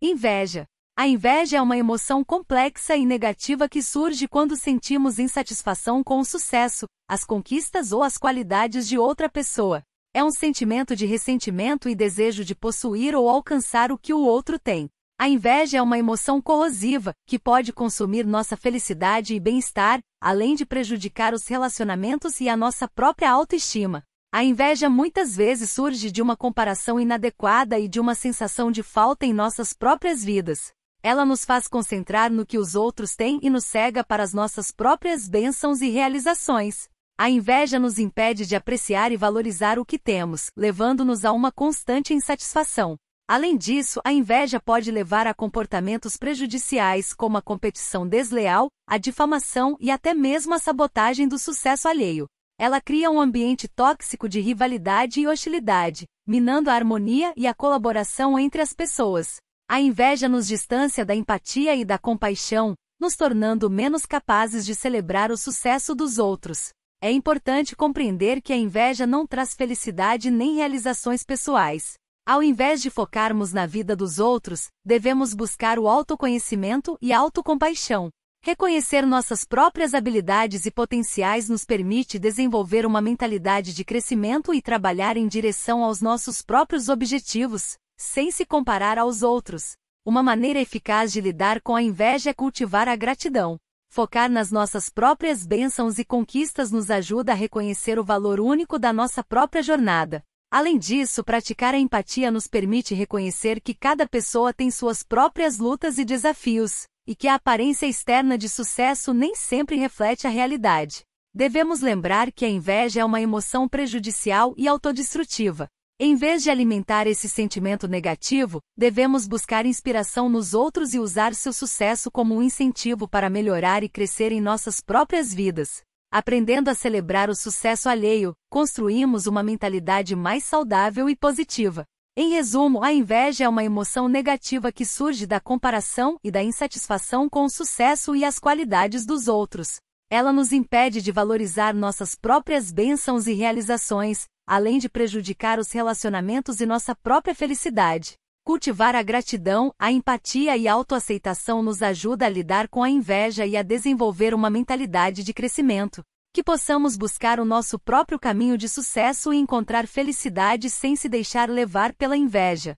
Inveja. A inveja é uma emoção complexa e negativa que surge quando sentimos insatisfação com o sucesso, as conquistas ou as qualidades de outra pessoa. É um sentimento de ressentimento e desejo de possuir ou alcançar o que o outro tem. A inveja é uma emoção corrosiva, que pode consumir nossa felicidade e bem-estar, além de prejudicar os relacionamentos e a nossa própria autoestima. A inveja muitas vezes surge de uma comparação inadequada e de uma sensação de falta em nossas próprias vidas. Ela nos faz concentrar no que os outros têm e nos cega para as nossas próprias bênçãos e realizações. A inveja nos impede de apreciar e valorizar o que temos, levando-nos a uma constante insatisfação. Além disso, a inveja pode levar a comportamentos prejudiciais como a competição desleal, a difamação e até mesmo a sabotagem do sucesso alheio. Ela cria um ambiente tóxico de rivalidade e hostilidade, minando a harmonia e a colaboração entre as pessoas. A inveja nos distancia da empatia e da compaixão, nos tornando menos capazes de celebrar o sucesso dos outros. É importante compreender que a inveja não traz felicidade nem realizações pessoais. Ao invés de focarmos na vida dos outros, devemos buscar o autoconhecimento e a autocompaixão. Reconhecer nossas próprias habilidades e potenciais nos permite desenvolver uma mentalidade de crescimento e trabalhar em direção aos nossos próprios objetivos, sem se comparar aos outros. Uma maneira eficaz de lidar com a inveja é cultivar a gratidão. Focar nas nossas próprias bênçãos e conquistas nos ajuda a reconhecer o valor único da nossa própria jornada. Além disso, praticar a empatia nos permite reconhecer que cada pessoa tem suas próprias lutas e desafios, e que a aparência externa de sucesso nem sempre reflete a realidade. Devemos lembrar que a inveja é uma emoção prejudicial e autodestrutiva. Em vez de alimentar esse sentimento negativo, devemos buscar inspiração nos outros e usar seu sucesso como um incentivo para melhorar e crescer em nossas próprias vidas. Aprendendo a celebrar o sucesso alheio, construímos uma mentalidade mais saudável e positiva. Em resumo, a inveja é uma emoção negativa que surge da comparação e da insatisfação com o sucesso e as qualidades dos outros. Ela nos impede de valorizar nossas próprias bênçãos e realizações, além de prejudicar os relacionamentos e nossa própria felicidade. Cultivar a gratidão, a empatia e a autoaceitação nos ajuda a lidar com a inveja e a desenvolver uma mentalidade de crescimento que possamos buscar o nosso próprio caminho de sucesso e encontrar felicidade sem se deixar levar pela inveja.